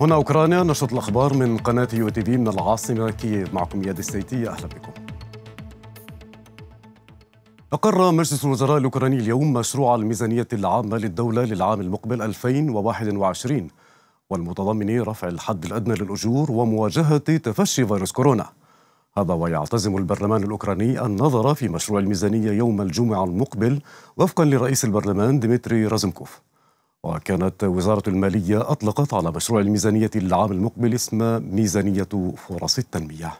هنا أوكرانيا نشط الأخبار من قناة يو تي في من العاصمة كييف معكم ياد السيتي أهلا بكم أقر مجلس الوزراء الأوكراني اليوم مشروع الميزانية العامة للدولة للعام المقبل 2021 والمتضمن رفع الحد الأدنى للأجور ومواجهة تفشي فيروس كورونا هذا ويعتزم البرلمان الأوكراني النظر في مشروع الميزانية يوم الجمعة المقبل وفقا لرئيس البرلمان ديمتري رازمكوف وكانت وزارة المالية أطلقت على مشروع الميزانية للعام المقبل اسم ميزانية فرص التنمية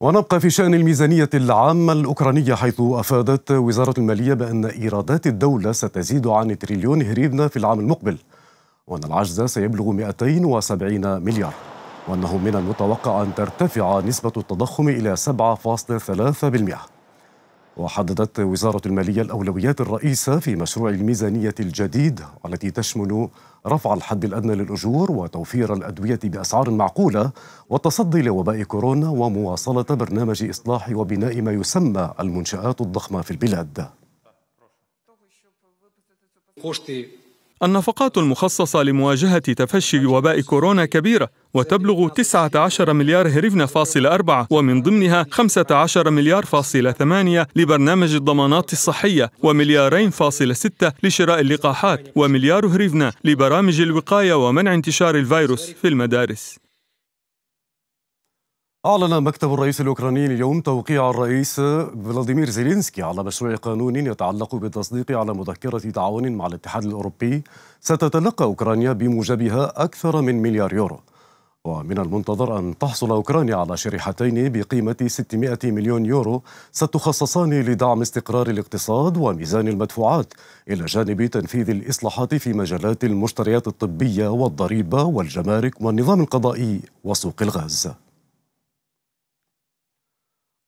ونبقى في شأن الميزانية العامة الأوكرانية حيث أفادت وزارة المالية بأن إيرادات الدولة ستزيد عن تريليون هريبنا في العام المقبل وأن العجز سيبلغ 270 مليار وأنه من المتوقع أن ترتفع نسبة التضخم إلى 7.3% وحددت وزارة المالية الأولويات الرئيسة في مشروع الميزانية الجديد والتي تشمل رفع الحد الأدنى للأجور وتوفير الأدوية بأسعار معقولة والتصدي لوباء كورونا ومواصلة برنامج إصلاح وبناء ما يسمى المنشآت الضخمة في البلاد. النفقات المخصصة لمواجهة تفشي وباء كورونا كبيرة وتبلغ 19 مليار هريفنا فاصل أربعة ومن ضمنها 15 مليار فاصل ثمانية لبرنامج الضمانات الصحية ومليارين فاصل ستة لشراء اللقاحات ومليار هريفنا لبرامج الوقاية ومنع انتشار الفيروس في المدارس أعلن مكتب الرئيس الأوكراني اليوم توقيع الرئيس فلاديمير زيلينسكي على مشروع قانون يتعلق بالتصديق على مذكرة تعاون مع الاتحاد الأوروبي ستتلقى أوكرانيا بموجبها أكثر من مليار يورو ومن المنتظر أن تحصل أوكرانيا على شريحتين بقيمة 600 مليون يورو ستخصصان لدعم استقرار الاقتصاد وميزان المدفوعات إلى جانب تنفيذ الإصلاحات في مجالات المشتريات الطبية والضريبة والجمارك والنظام القضائي وسوق الغاز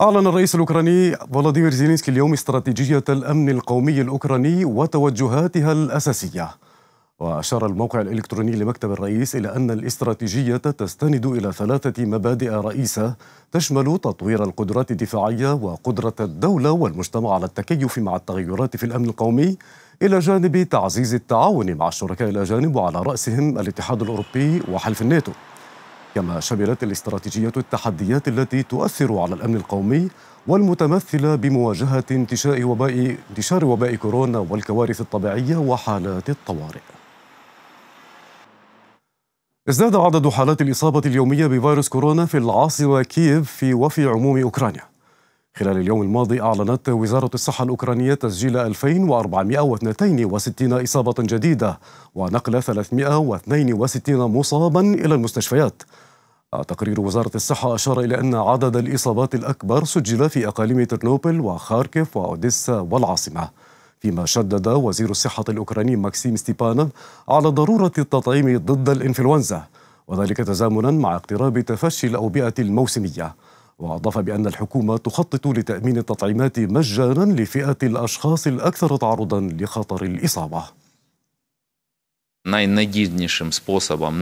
أعلن الرئيس الأوكراني فولاديمير زيلينسكي اليوم استراتيجية الأمن القومي الأوكراني وتوجهاتها الأساسية وأشار الموقع الإلكتروني لمكتب الرئيس إلى أن الاستراتيجية تستند إلى ثلاثة مبادئ رئيسة تشمل تطوير القدرات الدفاعية وقدرة الدولة والمجتمع على التكيف مع التغيرات في الأمن القومي إلى جانب تعزيز التعاون مع الشركاء الأجانب وعلى رأسهم الاتحاد الأوروبي وحلف الناتو كما شملت الاستراتيجية التحديات التي تؤثر على الأمن القومي والمتمثلة بمواجهة انتشاء وباء انتشار وباء كورونا والكوارث الطبيعية وحالات الطوارئ. ازداد عدد حالات الإصابة اليومية بفيروس كورونا في العاصمة كييف في وفي عموم أوكرانيا خلال اليوم الماضي أعلنت وزارة الصحة الأوكرانية تسجيل 2462 إصابة جديدة ونقل 362 مصابا إلى المستشفيات تقرير وزارة الصحة أشار إلى أن عدد الإصابات الأكبر سجل في أقاليم ترنوبل وخاركيف وأوديسا والعاصمة فيما شدد وزير الصحة الأوكراني ماكسيم ستيبانوف على ضرورة التطعيم ضد الإنفلونزا وذلك تزامنا مع اقتراب تفشي الأوبئة الموسمية وأضاف بأن الحكومة تخطط لتأمين التطعيمات مجانا لفئة الأشخاص الأكثر تعرضا لخطر الإصابة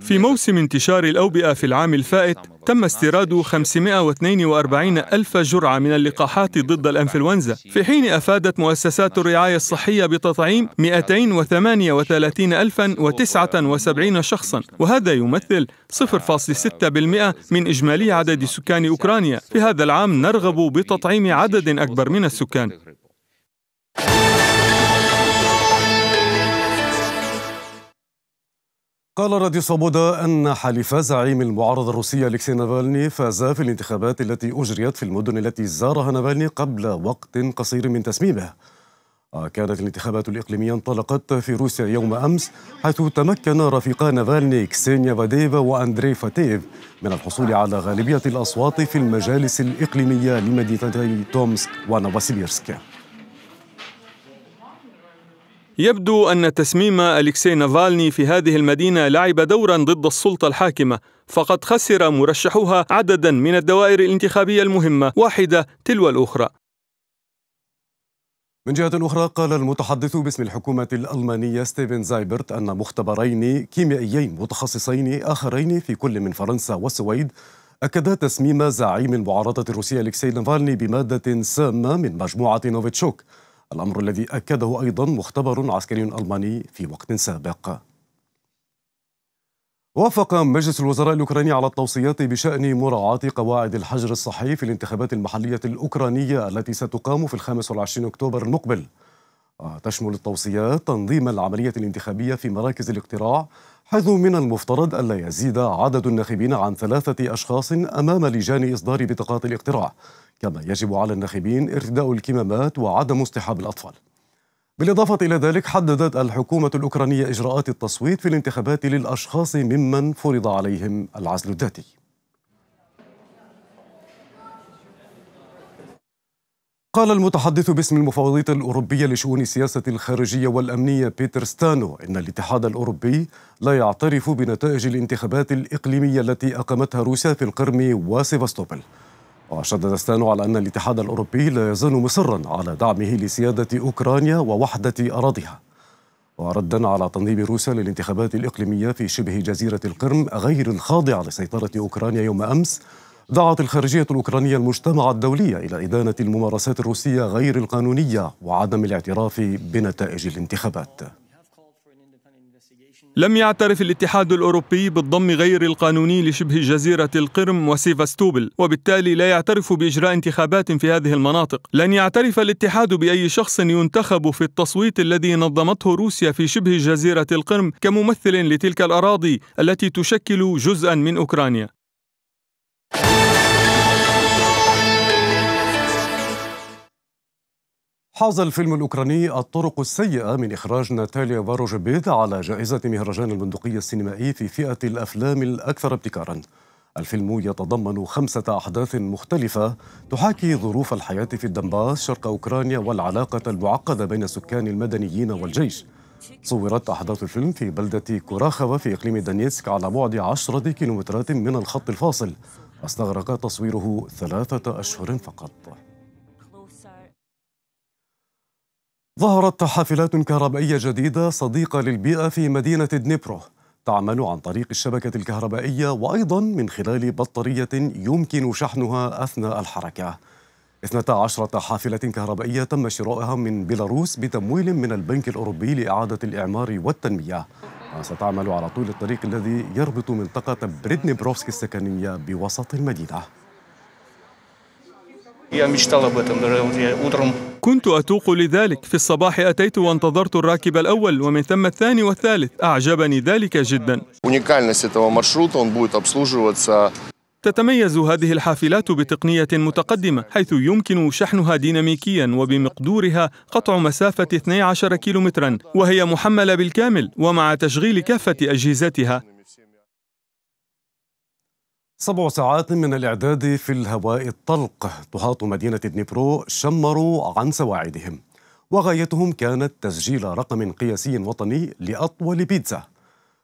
في موسم انتشار الأوبئة في العام الفائت تم استيراد 542 ألف جرعة من اللقاحات ضد الأنفلونزا في حين أفادت مؤسسات الرعاية الصحية بتطعيم 238,079 شخصا وهذا يمثل 0.6% من إجمالي عدد سكان أوكرانيا في هذا العام نرغب بتطعيم عدد أكبر من السكان قال راديو صمودا أن حليف زعيم المعارضة الروسية أليكسي نافالني فاز في الانتخابات التي أجريت في المدن التي زارها نافالني قبل وقت قصير من تسميمه كانت الانتخابات الإقليمية انطلقت في روسيا يوم أمس حيث تمكن رفيقا نافالني كسينيا فاديفا وأندري فاتيف من الحصول على غالبية الأصوات في المجالس الإقليمية لمدينتي تومسك ونوفاسيبيرسك يبدو أن تسميم أليكسي نافالني في هذه المدينة لعب دورا ضد السلطة الحاكمة فقد خسر مرشحوها عددا من الدوائر الانتخابية المهمة واحدة تلو الأخرى من جهة أخرى قال المتحدث باسم الحكومة الألمانية ستيفن زايبرت أن مختبرين كيميائيين متخصصين آخرين في كل من فرنسا والسويد أكدا تسميم زعيم المعارضة الروسية أليكسي نافالني بمادة سامة من مجموعة نوفيتشوك الأمر الذي أكده أيضا مختبر عسكري ألماني في وقت سابق وافق مجلس الوزراء الأوكراني على التوصيات بشأن مراعاة قواعد الحجر الصحي في الانتخابات المحلية الأوكرانية التي ستقام في الخامس والعشرين أكتوبر المقبل تشمل التوصيات تنظيم العملية الانتخابية في مراكز الاقتراع حيث من المفترض ألا يزيد عدد الناخبين عن ثلاثة أشخاص أمام لجان إصدار بطاقات الاقتراع كما يجب على الناخبين ارتداء الكمامات وعدم اصطحاب الأطفال بالإضافة إلى ذلك حددت الحكومة الأوكرانية إجراءات التصويت في الانتخابات للأشخاص ممن فرض عليهم العزل الذاتي قال المتحدث باسم المفوضية الأوروبية لشؤون السياسة الخارجية والأمنية بيتر ستانو إن الاتحاد الأوروبي لا يعترف بنتائج الانتخابات الإقليمية التي أقامتها روسيا في القرم وسيفاستوبل وشدد ستانو على أن الاتحاد الأوروبي لا يزال مصرا على دعمه لسيادة أوكرانيا ووحدة أراضيها وردا على تنظيم روسيا للانتخابات الإقليمية في شبه جزيرة القرم غير الخاضعة لسيطرة أوكرانيا يوم أمس دعت الخارجية الأوكرانية المجتمع الدولي إلى إدانة الممارسات الروسية غير القانونية وعدم الاعتراف بنتائج الانتخابات لم يعترف الاتحاد الأوروبي بالضم غير القانوني لشبه جزيرة القرم وسيفاستوبل وبالتالي لا يعترف بإجراء انتخابات في هذه المناطق لن يعترف الاتحاد بأي شخص ينتخب في التصويت الذي نظمته روسيا في شبه جزيرة القرم كممثل لتلك الأراضي التي تشكل جزءا من أوكرانيا حاز الفيلم الأوكراني الطرق السيئة من إخراج ناتاليا باروجبيد على جائزة مهرجان البندقية السينمائي في فئة الأفلام الأكثر ابتكاراً الفيلم يتضمن خمسة أحداث مختلفة تحاكي ظروف الحياة في الدنباس شرق أوكرانيا والعلاقة المعقدة بين السكان المدنيين والجيش صورت أحداث الفيلم في بلدة كوراخوا في إقليم دانيتسك على بعد عشرة كيلومترات من الخط الفاصل استغرق تصويره ثلاثة أشهر فقط ظهرت حافلات كهربائية جديدة صديقة للبيئة في مدينة دنيبرو تعمل عن طريق الشبكة الكهربائية وأيضا من خلال بطارية يمكن شحنها أثناء الحركة 12 حافلة كهربائية تم شراؤها من بيلاروس بتمويل من البنك الأوروبي لإعادة الإعمار والتنمية ستعمل على طول الطريق الذي يربط منطقة بريدنيبروفسك السكنية بوسط المدينة كنت أتوق لذلك في الصباح أتيت وانتظرت الراكب الأول ومن ثم الثاني والثالث أعجبني ذلك جدا تتميز هذه الحافلات بتقنية متقدمة حيث يمكن شحنها ديناميكيا وبمقدورها قطع مسافة 12 كيلومترا وهي محملة بالكامل ومع تشغيل كافة أجهزتها سبع ساعات من الإعداد في الهواء الطلق تحاط مدينة دنيبرو شمروا عن سواعدهم وغايتهم كانت تسجيل رقم قياسي وطني لأطول بيتزا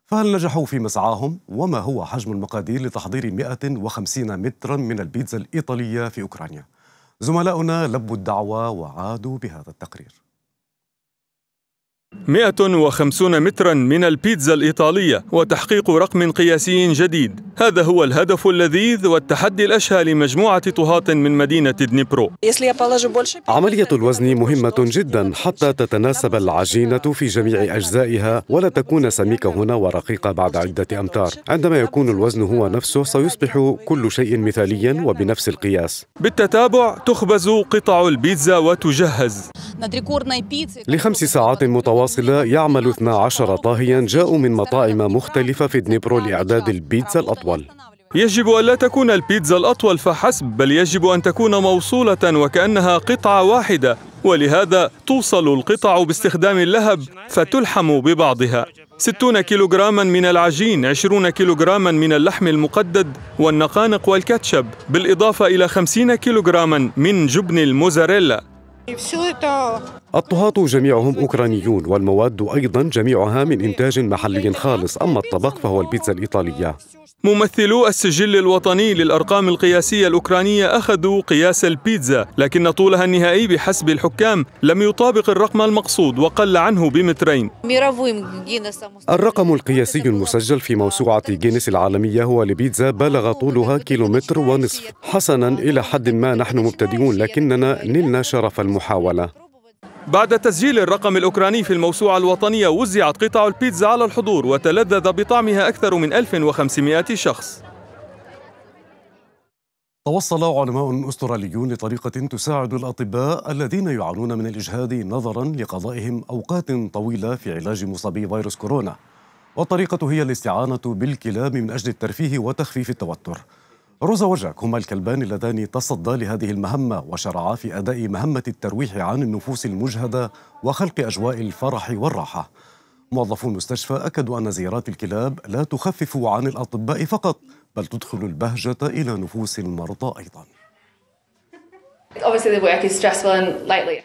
فهل نجحوا في مسعاهم؟ وما هو حجم المقادير لتحضير 150 مترا من البيتزا الإيطالية في أوكرانيا؟ زملاؤنا لبوا الدعوة وعادوا بهذا التقرير 150 مترا من البيتزا الإيطالية وتحقيق رقم قياسي جديد هذا هو الهدف اللذيذ والتحدي الأشهى لمجموعة طهاة من مدينة دنيبرو عملية الوزن مهمة جدا حتى تتناسب العجينة في جميع أجزائها ولا تكون سميكة هنا ورقيقة بعد عدة أمتار عندما يكون الوزن هو نفسه سيصبح كل شيء مثاليا وبنفس القياس بالتتابع تخبز قطع البيتزا وتجهز لخمس ساعات متواصلة متواصلة يعمل 12 طاهيا جاءوا من مطاعم مختلفة في دنيبرو لإعداد البيتزا الأطول يجب أن لا تكون البيتزا الأطول فحسب بل يجب أن تكون موصولة وكأنها قطعة واحدة ولهذا توصل القطع باستخدام اللهب فتلحم ببعضها 60 كيلوغراما من العجين 20 كيلوغراما من اللحم المقدد والنقانق والكاتشب بالإضافة إلى 50 كيلوغراما من جبن الموزاريلا الطهاة جميعهم أوكرانيون والمواد أيضا جميعها من إنتاج محلي خالص أما الطبق فهو البيتزا الإيطالية ممثلو السجل الوطني للأرقام القياسية الأوكرانية أخذوا قياس البيتزا لكن طولها النهائي بحسب الحكام لم يطابق الرقم المقصود وقل عنه بمترين الرقم القياسي المسجل في موسوعة جينيس العالمية هو لبيتزا بلغ طولها كيلومتر ونصف حسنا إلى حد ما نحن مبتدئون لكننا نلنا شرف المحاولة بعد تسجيل الرقم الأوكراني في الموسوعة الوطنية وزعت قطع البيتزا على الحضور وتلذذ بطعمها أكثر من 1500 شخص توصل علماء استراليون لطريقة تساعد الأطباء الذين يعانون من الإجهاد نظرا لقضائهم أوقات طويلة في علاج مصابي فيروس كورونا والطريقة هي الاستعانة بالكلاب من أجل الترفيه وتخفيف التوتر روزا وجاك هما الكلبان اللذان تصدى لهذه المهمة وشرعا في أداء مهمة الترويح عن النفوس المجهدة وخلق أجواء الفرح والراحة موظفو المستشفى أكدوا أن زيارات الكلاب لا تخفف عن الأطباء فقط بل تدخل البهجة إلى نفوس المرضى أيضاً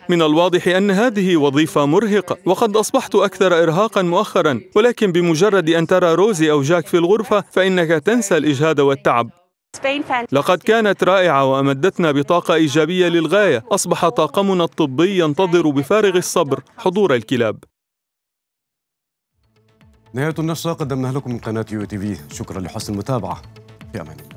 من الواضح أن هذه وظيفة مرهقة وقد أصبحت أكثر إرهاقا مؤخرا ولكن بمجرد أن ترى روزي أو جاك في الغرفة فإنك تنسى الإجهاد والتعب لقد كانت رائعة وأمدتنا بطاقة إيجابية للغاية أصبح طاقمنا الطبي ينتظر بفارغ الصبر حضور الكلاب نهاية النشرة قدمناها لكم من قناة يو تي في شكرا لحسن المتابعة في أمان الله